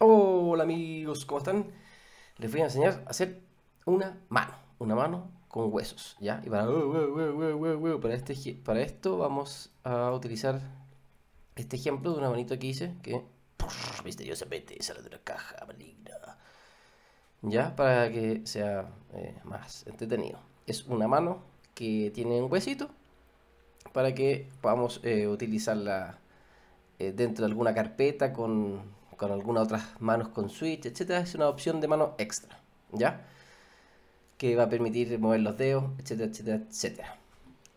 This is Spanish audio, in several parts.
Hola amigos, ¿cómo están? Les voy a enseñar a hacer una mano, una mano con huesos, ¿ya? Y para, uh, uh, uh, este, para esto vamos a utilizar este ejemplo de una manito que hice que misteriosamente sale de una caja maligna, ¿ya? Para que sea eh, más entretenido. Es una mano que tiene un huesito para que podamos eh, utilizarla eh, dentro de alguna carpeta con con alguna otras manos con switch, etcétera, es una opción de mano extra, ¿ya? Que va a permitir mover los dedos, etcétera, etcétera, etcétera.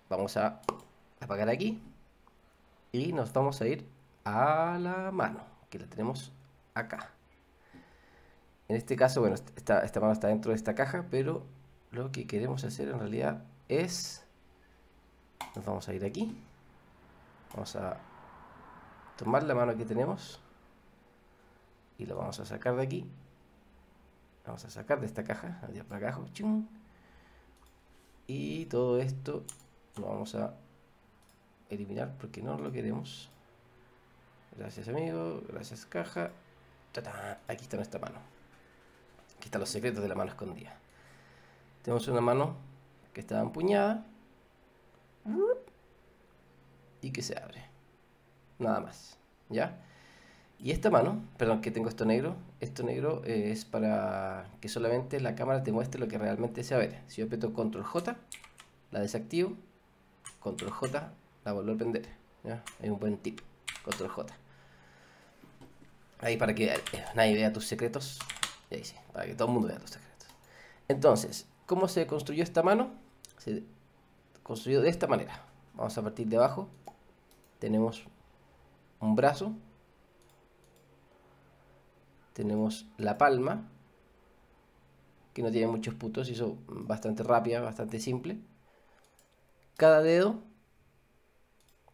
Vamos a apagar aquí y nos vamos a ir a la mano, que la tenemos acá. En este caso, bueno, esta, esta mano está dentro de esta caja, pero lo que queremos hacer en realidad es... Nos vamos a ir aquí. Vamos a tomar la mano que tenemos y lo vamos a sacar de aquí. Vamos a sacar de esta caja, Y todo esto lo vamos a eliminar porque no lo queremos. Gracias amigo, gracias caja. Aquí está nuestra mano. Aquí están los secretos de la mano escondida. Tenemos una mano que está empuñada y que se abre. Nada más. ¿Ya? Y esta mano, perdón que tengo esto negro, esto negro eh, es para que solamente la cámara te muestre lo que realmente Se ver. Si yo aprieto control J, la desactivo, control J, la vuelvo a prender. Es un buen tip, control J. Ahí para que eh, nadie vea tus secretos. Y ahí sí, para que todo el mundo vea tus secretos. Entonces, ¿cómo se construyó esta mano? Se construyó de esta manera. Vamos a partir de abajo. Tenemos un brazo tenemos La Palma, que no tiene muchos puntos, hizo bastante rápida, bastante simple. Cada dedo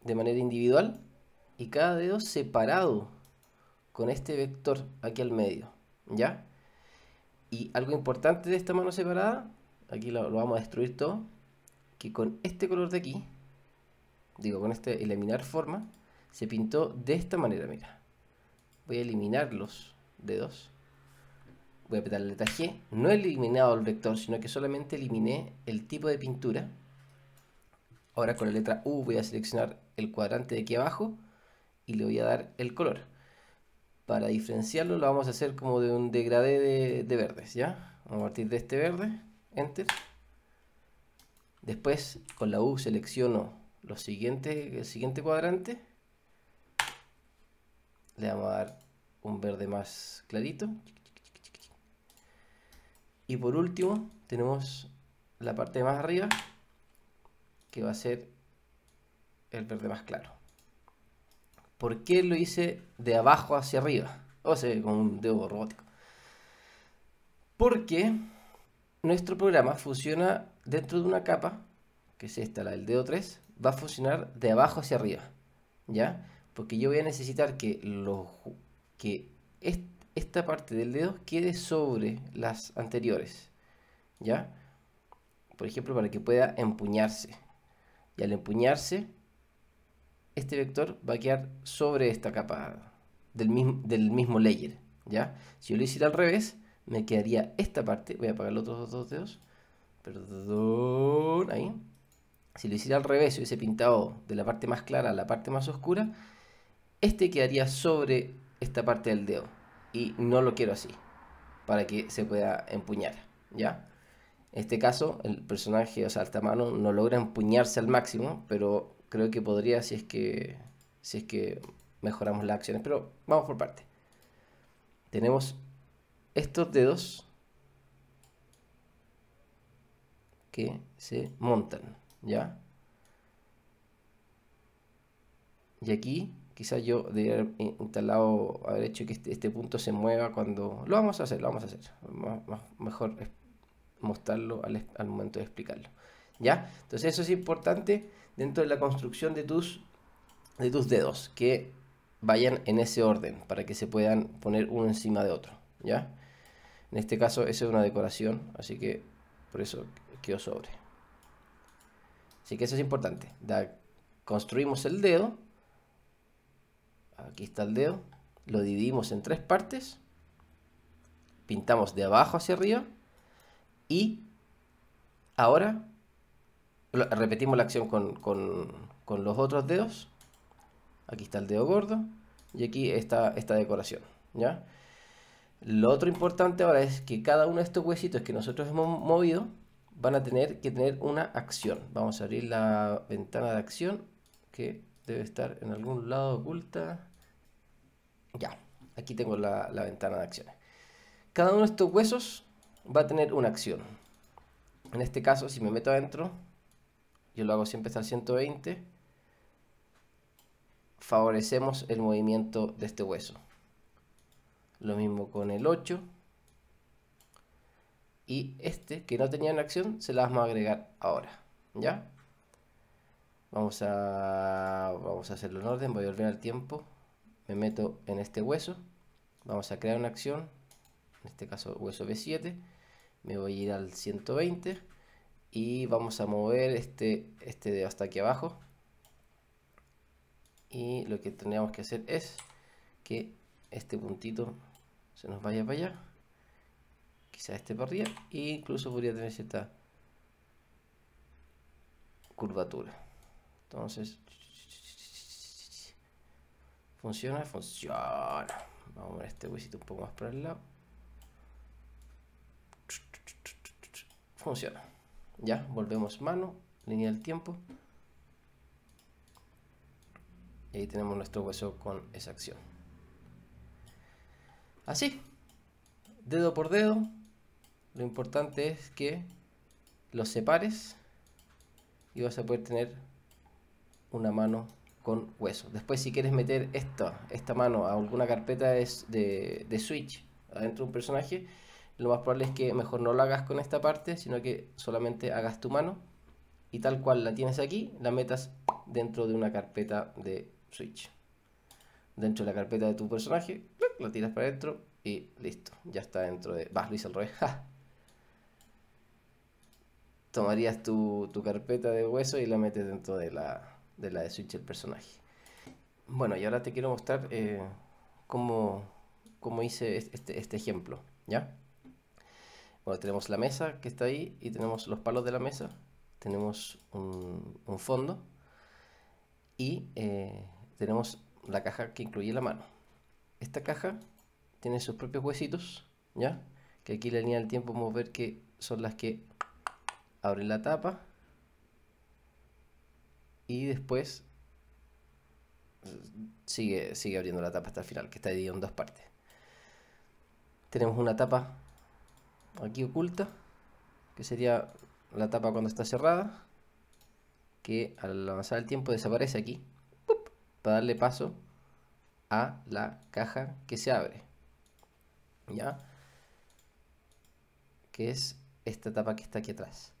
de manera individual y cada dedo separado con este vector aquí al medio, ¿ya? Y algo importante de esta mano separada, aquí lo, vamos a destruir todo, que con este color de aquí, digo, con este eliminar forma, se pintó de esta manera, mira. Voy a eliminarlos 2. Voy a apretar la letra G. No he eliminado el vector, sino que solamente eliminé el tipo de pintura. Ahora con la letra U voy a seleccionar el cuadrante de aquí abajo y le voy a dar el color. Para diferenciarlo lo vamos a hacer como de un degradé de, verdes, ¿ya? Vamos a partir de este verde, Enter. Después con la U selecciono los siguientes, el siguiente cuadrante. Le vamos a dar un verde más clarito. Y por último tenemos la parte más arriba que va a ser el verde más claro. ¿Por qué lo hice de abajo hacia arriba? O sea, con un dedo robótico. Porque nuestro programa funciona dentro de una capa, que es esta, la del dedo 3, va a funcionar de abajo hacia arriba. ¿Ya? Porque yo voy a necesitar que los que esta parte del dedo quede sobre las anteriores, ¿ya? Por ejemplo, para que pueda empuñarse. Y al empuñarse, este vector va a quedar sobre esta capa del mismo, del mismo layer, ¿ya? Si yo lo hiciera al revés, me quedaría esta parte, voy a apagar los otros dos dedos, perdón, ahí. Si lo hiciera al revés, hubiese pintado de la parte más clara a la parte más oscura, este quedaría sobre esta parte del dedo y no lo quiero así para que se pueda empuñar, ¿ya? En este caso, el personaje, o sea, mano no logra empuñarse al máximo, pero creo que podría si es que, si es que mejoramos las acciones. Pero vamos por parte. Tenemos estos dedos que se montan, ¿ya? Y aquí Quizás yo debería haber instalado, haber hecho que este, este, punto se mueva cuando... Lo vamos a hacer, lo vamos a hacer. mejor mostrarlo al, momento de explicarlo. ¿Ya? Entonces eso es importante dentro de la construcción de tus, de tus dedos. Que vayan en ese orden para que se puedan poner uno encima de otro. ¿Ya? En este caso eso es una decoración, así que por eso quedó sobre. Así que eso es importante. Da, construimos el dedo aquí está el dedo, lo dividimos en tres partes, pintamos de abajo hacia arriba y ahora repetimos la acción con, los otros dedos. Aquí está el dedo gordo y aquí está esta decoración, ¿ya? Lo otro importante ahora es que cada uno de estos huesitos que nosotros hemos movido van a tener que tener una acción. Vamos a abrir la ventana de acción que Debe estar en algún lado oculta. Ya, aquí tengo la, ventana de acciones. Cada uno de estos huesos va a tener una acción. En este caso, si me meto adentro, yo lo hago siempre hasta el 120, favorecemos el movimiento de este hueso. Lo mismo con el 8. Y este, que no tenía una acción, se la vamos a agregar ahora. ¿Ya? Vamos a, vamos a hacerlo en orden, voy a volver al tiempo. Me meto en este hueso. Vamos a crear una acción. En este caso hueso B7. Me voy a ir al 120. Y vamos a mover este, este de hasta aquí abajo. Y lo que tendríamos que hacer es que este puntito se nos vaya para allá. Quizá este para arriba. E incluso podría tener cierta curvatura. Entonces, funciona, funciona. Vamos a ver este huesito un poco más para el lado. Funciona. Ya, volvemos mano, línea del tiempo. Y ahí tenemos nuestro hueso con esa acción. Así, dedo por dedo. Lo importante es que los separes y vas a poder tener una mano con hueso. Después si quieres meter esta, esta mano a alguna carpeta de, de Switch adentro de un personaje, lo más probable es que mejor no lo hagas con esta parte, sino que solamente hagas tu mano y tal cual la tienes aquí, la metas dentro de una carpeta de Switch. Dentro de la carpeta de tu personaje, la tiras para adentro y listo, ya está dentro de... Vas, Luis al revés. Tomarías tu, tu carpeta de hueso y la metes dentro de la, de la de Switch el personaje. Bueno, y ahora te quiero mostrar eh, cómo, cómo, hice este, este, ejemplo, ¿ya? Bueno, tenemos la mesa que está ahí y tenemos los palos de la mesa, tenemos un, fondo y eh, tenemos la caja que incluye la mano. Esta caja tiene sus propios huesitos, ¿ya? Que aquí la línea del tiempo podemos ver que son las que abren la tapa y después sigue, sigue abriendo la tapa hasta el final, que está dividido en dos partes. Tenemos una tapa aquí oculta, que sería la tapa cuando está cerrada, que al avanzar el tiempo desaparece aquí, para darle paso a la caja que se abre. ¿Ya? Que es esta tapa que está aquí atrás.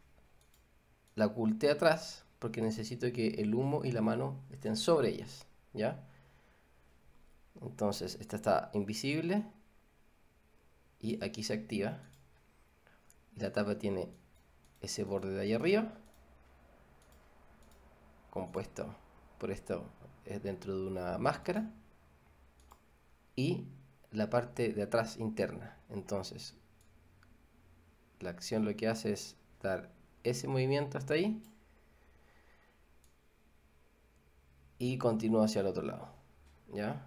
La oculté atrás porque necesito que el humo y la mano estén sobre ellas, ¿ya? Entonces, esta está invisible y aquí se activa. la tapa tiene ese borde de ahí arriba, compuesto por esto es dentro de una máscara y la parte de atrás interna. Entonces, la acción lo que hace es dar ese movimiento hasta ahí y continúa hacia el otro lado. ¿Ya?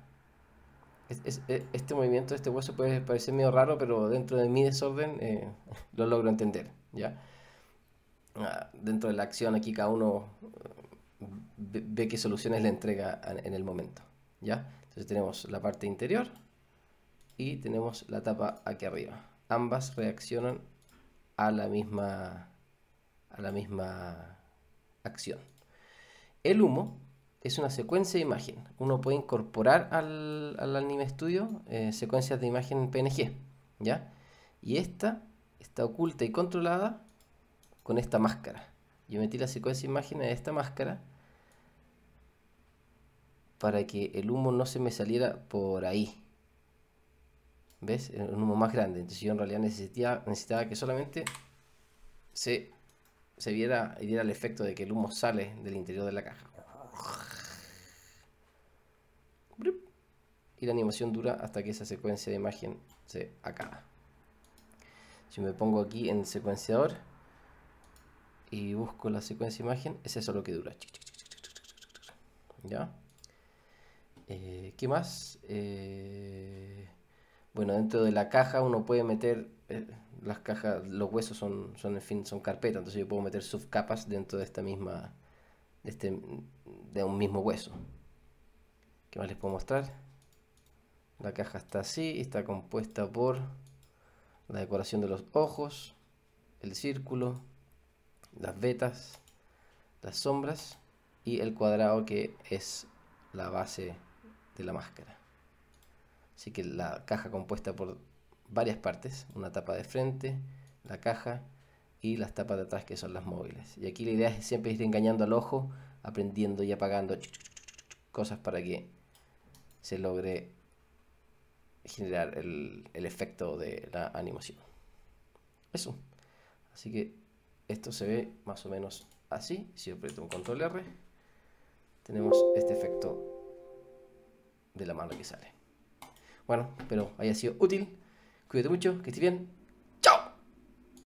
E, este movimiento de este hueso puede parecer medio raro, pero dentro de mi desorden eh, lo logro entender. ¿Ya? Ah, dentro de la acción aquí cada uno eh, ve, qué soluciones le entrega en el momento. ¿Ya? Entonces tenemos la parte interior y tenemos la tapa aquí arriba. Ambas reaccionan a la misma, a la misma acción. El humo es una secuencia de imagen. Uno puede incorporar al, Anime Studio eh, secuencias de imagen PNG, ¿ya? Y esta está oculta y controlada con esta máscara. Yo metí la secuencia de imagen de esta máscara para que el humo no se me saliera por ahí. ¿Ves? el un humo más grande. Entonces yo en realidad necesitaba, que solamente se, viera, y diera el efecto de que el humo sale del interior de la caja y la animación dura hasta que esa secuencia de imagen se acaba. Si me pongo aquí en el secuenciador y busco la secuencia de imagen, es eso lo que dura. ¿Ya? Eh, ¿Qué más? Eh, bueno, dentro de la caja uno puede meter, eh, las cajas, los huesos son, son, en fin, son carpetas, entonces yo puedo meter subcapas dentro de esta misma, de este, un mismo hueso les puedo mostrar? La caja está así, está compuesta por la decoración de los ojos, el círculo, las vetas, las sombras y el cuadrado que es la base de la máscara. Así que la caja compuesta por varias partes, una tapa de frente, la caja y las tapas de atrás que son las móviles. Y aquí la idea es siempre ir engañando al ojo, aprendiendo y apagando cosas para que se logre generar el, efecto de la animación. Eso. Así que esto se ve más o menos así. Si aprieto un control R, tenemos este efecto de la mano que sale. Bueno, espero haya sido útil. Cuídate mucho, que esté bien.